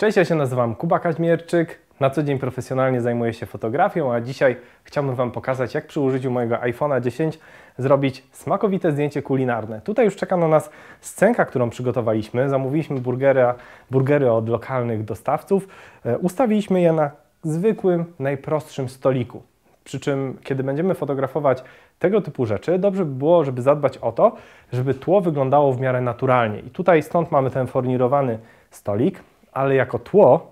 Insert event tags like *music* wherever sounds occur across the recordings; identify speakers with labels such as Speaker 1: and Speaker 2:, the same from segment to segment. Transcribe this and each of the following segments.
Speaker 1: Cześć, ja się nazywam Kuba Kaźmierczyk. Na co dzień profesjonalnie zajmuję się fotografią, a dzisiaj chciałbym Wam pokazać, jak przy użyciu mojego iPhone'a 10 zrobić smakowite zdjęcie kulinarne. Tutaj już czeka na nas scenka, którą przygotowaliśmy. Zamówiliśmy burgery, burgery od lokalnych dostawców. E, ustawiliśmy je na zwykłym, najprostszym stoliku. Przy czym, kiedy będziemy fotografować tego typu rzeczy, dobrze by było, żeby zadbać o to, żeby tło wyglądało w miarę naturalnie. I tutaj stąd mamy ten fornirowany stolik ale jako tło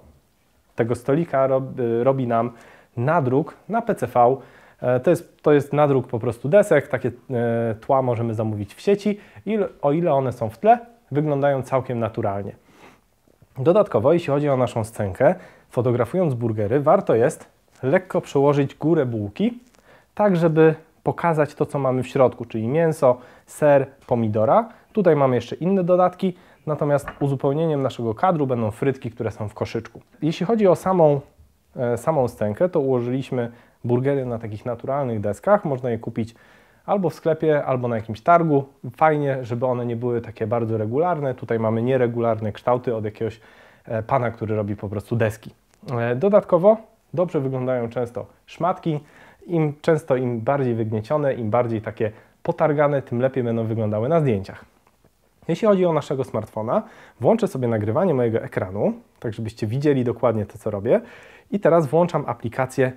Speaker 1: tego stolika robi, robi nam nadruk na PCV. E, to jest, to jest nadruk po prostu desek, takie e, tła możemy zamówić w sieci i o ile one są w tle, wyglądają całkiem naturalnie. Dodatkowo, jeśli chodzi o naszą scenkę, fotografując burgery, warto jest lekko przełożyć górę bułki, tak żeby pokazać to, co mamy w środku, czyli mięso, ser, pomidora. Tutaj mamy jeszcze inne dodatki, natomiast uzupełnieniem naszego kadru będą frytki, które są w koszyczku. Jeśli chodzi o samą, e, samą stękę, to ułożyliśmy burgery na takich naturalnych deskach. Można je kupić albo w sklepie, albo na jakimś targu. Fajnie, żeby one nie były takie bardzo regularne. Tutaj mamy nieregularne kształty od jakiegoś e, pana, który robi po prostu deski. E, dodatkowo dobrze wyglądają często szmatki. Im często im bardziej wygniecione, im bardziej takie potargane, tym lepiej będą wyglądały na zdjęciach. Jeśli chodzi o naszego smartfona, włączę sobie nagrywanie mojego ekranu, tak żebyście widzieli dokładnie to, co robię. I teraz włączam aplikację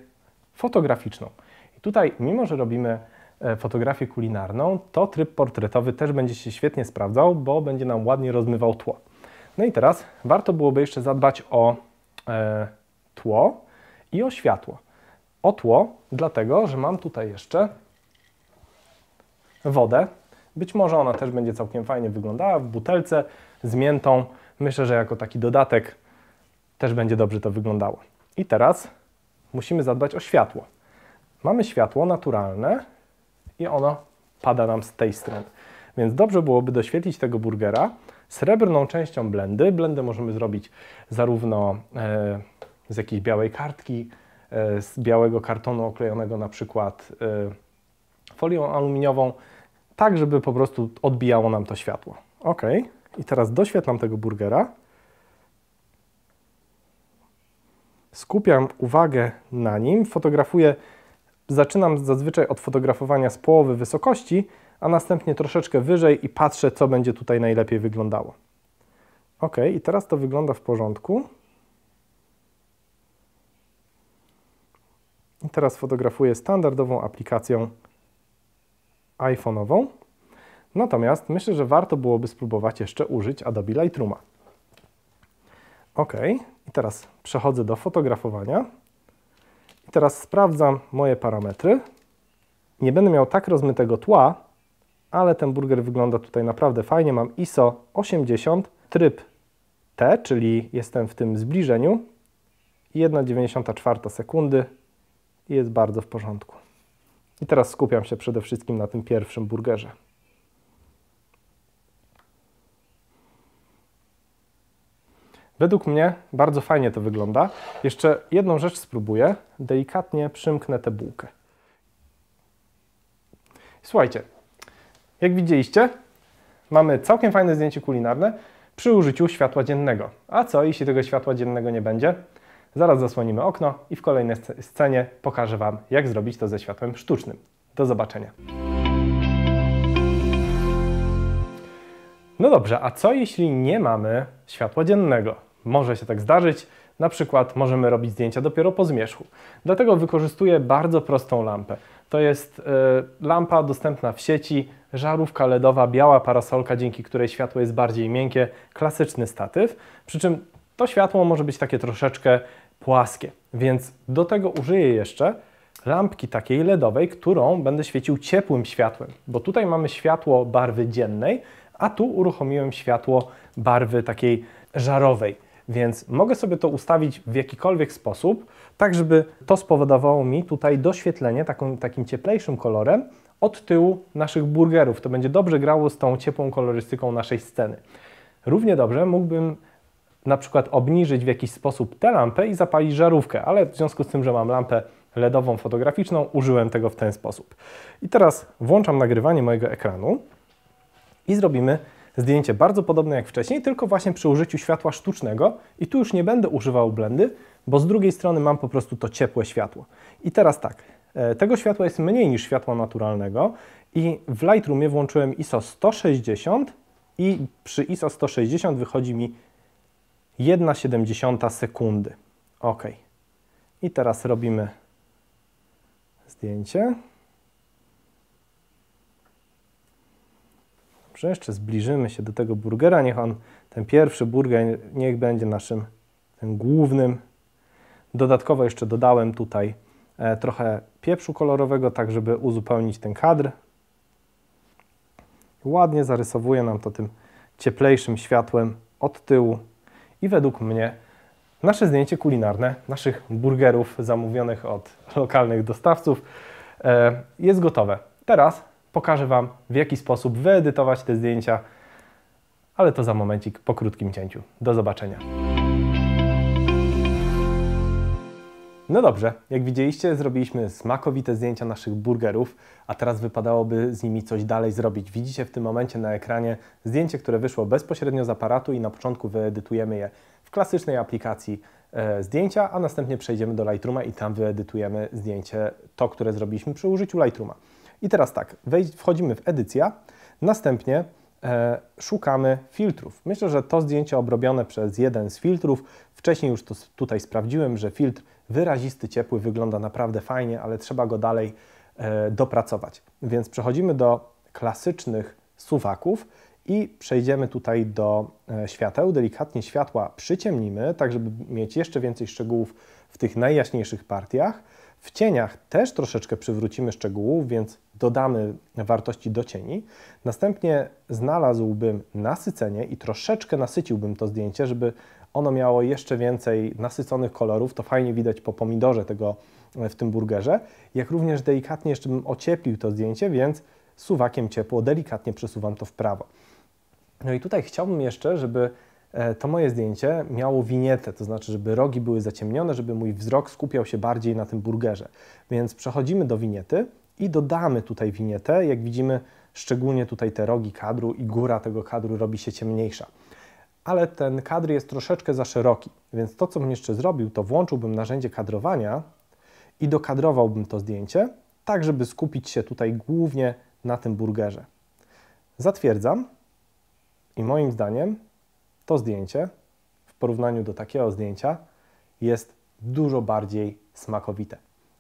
Speaker 1: fotograficzną. I tutaj, mimo że robimy e, fotografię kulinarną, to tryb portretowy też będzie się świetnie sprawdzał, bo będzie nam ładnie rozmywał tło. No i teraz warto byłoby jeszcze zadbać o e, tło i o światło. O tło, dlatego że mam tutaj jeszcze wodę, być może ona też będzie całkiem fajnie wyglądała w butelce z miętą. Myślę, że jako taki dodatek też będzie dobrze to wyglądało. I teraz musimy zadbać o światło. Mamy światło naturalne i ono pada nam z tej strony. Więc dobrze byłoby doświetlić tego burgera srebrną częścią blendy. Blendy możemy zrobić zarówno e, z jakiejś białej kartki, e, z białego kartonu oklejonego na przykład e, folią aluminiową, tak, żeby po prostu odbijało nam to światło. Ok, i teraz doświetlam tego burgera. Skupiam uwagę na nim, fotografuję, zaczynam zazwyczaj od fotografowania z połowy wysokości, a następnie troszeczkę wyżej i patrzę, co będzie tutaj najlepiej wyglądało. Ok, i teraz to wygląda w porządku. I teraz fotografuję standardową aplikacją iPhone'ową. Natomiast myślę, że warto byłoby spróbować jeszcze użyć Adobe Lightrooma. Ok, i teraz przechodzę do fotografowania. I teraz sprawdzam moje parametry. Nie będę miał tak rozmytego tła, ale ten burger wygląda tutaj naprawdę fajnie. Mam ISO 80, tryb T, czyli jestem w tym zbliżeniu. 1,94 sekundy i jest bardzo w porządku. I teraz skupiam się przede wszystkim na tym pierwszym burgerze. Według mnie bardzo fajnie to wygląda. Jeszcze jedną rzecz spróbuję. Delikatnie przymknę tę bułkę. Słuchajcie, jak widzieliście, mamy całkiem fajne zdjęcie kulinarne przy użyciu światła dziennego. A co, jeśli tego światła dziennego nie będzie? Zaraz zasłonimy okno i w kolejnej scenie pokażę Wam, jak zrobić to ze światłem sztucznym. Do zobaczenia. No dobrze, a co jeśli nie mamy światła dziennego? Może się tak zdarzyć, na przykład możemy robić zdjęcia dopiero po zmierzchu. Dlatego wykorzystuję bardzo prostą lampę. To jest y, lampa dostępna w sieci, żarówka LEDowa, biała parasolka, dzięki której światło jest bardziej miękkie, klasyczny statyw. Przy czym to światło może być takie troszeczkę płaskie. Więc do tego użyję jeszcze lampki takiej LEDowej, którą będę świecił ciepłym światłem, bo tutaj mamy światło barwy dziennej, a tu uruchomiłem światło barwy takiej żarowej. Więc mogę sobie to ustawić w jakikolwiek sposób, tak żeby to spowodowało mi tutaj doświetlenie taką, takim cieplejszym kolorem od tyłu naszych burgerów. To będzie dobrze grało z tą ciepłą kolorystyką naszej sceny. Równie dobrze mógłbym na przykład obniżyć w jakiś sposób tę lampę i zapalić żarówkę, ale w związku z tym, że mam lampę LEDową fotograficzną, użyłem tego w ten sposób. I teraz włączam nagrywanie mojego ekranu i zrobimy zdjęcie bardzo podobne jak wcześniej, tylko właśnie przy użyciu światła sztucznego i tu już nie będę używał blendy, bo z drugiej strony mam po prostu to ciepłe światło. I teraz tak, e, tego światła jest mniej niż światła naturalnego i w Lightroomie włączyłem ISO 160 i przy ISO 160 wychodzi mi 1,7 sekundy. Ok. I teraz robimy zdjęcie. Dobrze, jeszcze zbliżymy się do tego burgera. Niech on, ten pierwszy burger, niech będzie naszym tym głównym. Dodatkowo jeszcze dodałem tutaj e, trochę pieprzu kolorowego, tak żeby uzupełnić ten kadr. Ładnie zarysowuje nam to tym cieplejszym światłem od tyłu i według mnie nasze zdjęcie kulinarne, naszych burgerów zamówionych od *laughs* lokalnych dostawców e, jest gotowe. Teraz pokażę Wam, w jaki sposób wyedytować te zdjęcia, ale to za momencik po krótkim cięciu. Do zobaczenia. No dobrze, jak widzieliście, zrobiliśmy smakowite zdjęcia naszych burgerów, a teraz wypadałoby z nimi coś dalej zrobić. Widzicie w tym momencie na ekranie zdjęcie, które wyszło bezpośrednio z aparatu i na początku wyedytujemy je w klasycznej aplikacji e, zdjęcia, a następnie przejdziemy do Lightrooma i tam wyedytujemy zdjęcie, to, które zrobiliśmy przy użyciu Lightrooma. I teraz tak, wejdź, wchodzimy w edycja, następnie e, szukamy filtrów. Myślę, że to zdjęcie obrobione przez jeden z filtrów, wcześniej już to tutaj sprawdziłem, że filtr wyrazisty, ciepły, wygląda naprawdę fajnie, ale trzeba go dalej e, dopracować. Więc przechodzimy do klasycznych suwaków i przejdziemy tutaj do e, świateł. Delikatnie światła przyciemnimy, tak żeby mieć jeszcze więcej szczegółów w tych najjaśniejszych partiach. W cieniach też troszeczkę przywrócimy szczegółów, więc dodamy wartości do cieni. Następnie znalazłbym nasycenie i troszeczkę nasyciłbym to zdjęcie, żeby ono miało jeszcze więcej nasyconych kolorów. To fajnie widać po pomidorze tego e, w tym burgerze. Jak również delikatnie jeszcze bym ocieplił to zdjęcie, więc suwakiem ciepło delikatnie przesuwam to w prawo. No i tutaj chciałbym jeszcze, żeby E, to moje zdjęcie miało winietę, to znaczy, żeby rogi były zaciemnione, żeby mój wzrok skupiał się bardziej na tym burgerze. Więc przechodzimy do winiety i dodamy tutaj winietę. Jak widzimy, szczególnie tutaj te rogi kadru i góra tego kadru robi się ciemniejsza. Ale ten kadr jest troszeczkę za szeroki, więc to, co bym jeszcze zrobił, to włączyłbym narzędzie kadrowania i dokadrowałbym to zdjęcie, tak żeby skupić się tutaj głównie na tym burgerze. Zatwierdzam i moim zdaniem to zdjęcie w porównaniu do takiego zdjęcia jest dużo bardziej smakowite.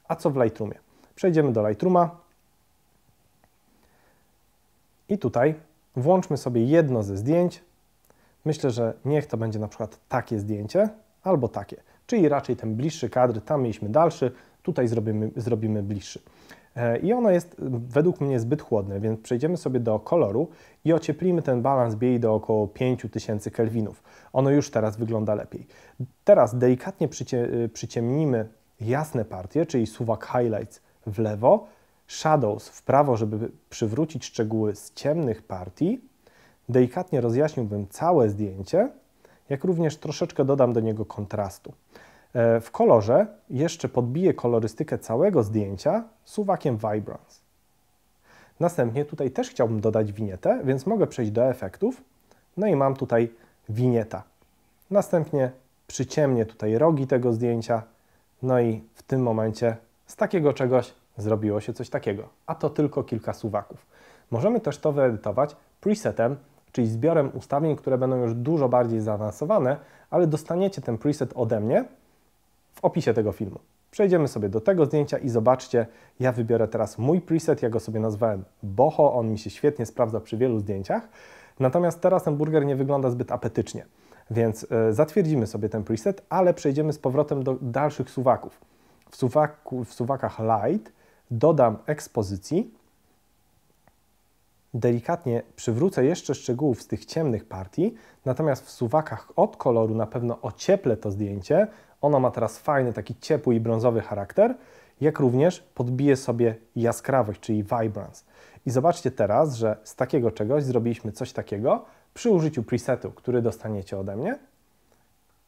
Speaker 1: A co w Lightroomie? Przejdziemy do Lightrooma i tutaj włączmy sobie jedno ze zdjęć. Myślę, że niech to będzie na przykład takie zdjęcie albo takie, czyli raczej ten bliższy kadr, tam mieliśmy dalszy, tutaj zrobimy, zrobimy bliższy. E, I ono jest według mnie zbyt chłodne, więc przejdziemy sobie do koloru i ocieplimy ten balans bieli do około 5000 kelwinów. Ono już teraz wygląda lepiej. Teraz delikatnie przycie, e, przyciemnimy jasne partie, czyli suwak highlights w lewo, shadows w prawo, żeby przywrócić szczegóły z ciemnych partii. Delikatnie rozjaśniłbym całe zdjęcie, jak również troszeczkę dodam do niego kontrastu. E, w kolorze jeszcze podbiję kolorystykę całego zdjęcia suwakiem Vibrance. Następnie tutaj też chciałbym dodać winietę, więc mogę przejść do efektów. No i mam tutaj winieta. Następnie przyciemnię tutaj rogi tego zdjęcia. No i w tym momencie z takiego czegoś zrobiło się coś takiego. A to tylko kilka suwaków. Możemy też to wyedytować presetem, czyli zbiorem ustawień, które będą już dużo bardziej zaawansowane, ale dostaniecie ten preset ode mnie w opisie tego filmu. Przejdziemy sobie do tego zdjęcia i zobaczcie, ja wybiorę teraz mój preset, ja go sobie nazwałem boho, on mi się świetnie sprawdza przy wielu zdjęciach, natomiast teraz ten burger nie wygląda zbyt apetycznie, więc e, zatwierdzimy sobie ten preset, ale przejdziemy z powrotem do dalszych suwaków. W, suwaku, w suwakach light dodam ekspozycji, delikatnie przywrócę jeszcze szczegółów z tych ciemnych partii, natomiast w suwakach od koloru na pewno ocieplę to zdjęcie, ona ma teraz fajny, taki ciepły i brązowy charakter, jak również podbije sobie jaskrawość, czyli vibrance. I zobaczcie teraz, że z takiego czegoś zrobiliśmy coś takiego przy użyciu presetu, który dostaniecie ode mnie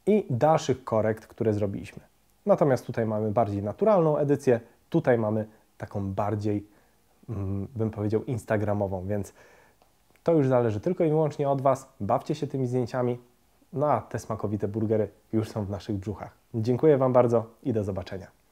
Speaker 1: i dalszych korekt, które zrobiliśmy. Natomiast tutaj mamy bardziej naturalną edycję, tutaj mamy taką bardziej, mm, bym powiedział, instagramową, więc to już zależy tylko i wyłącznie od Was. Bawcie się tymi zdjęciami, no a te smakowite burgery już są w naszych brzuchach. Dziękuję Wam bardzo i do zobaczenia.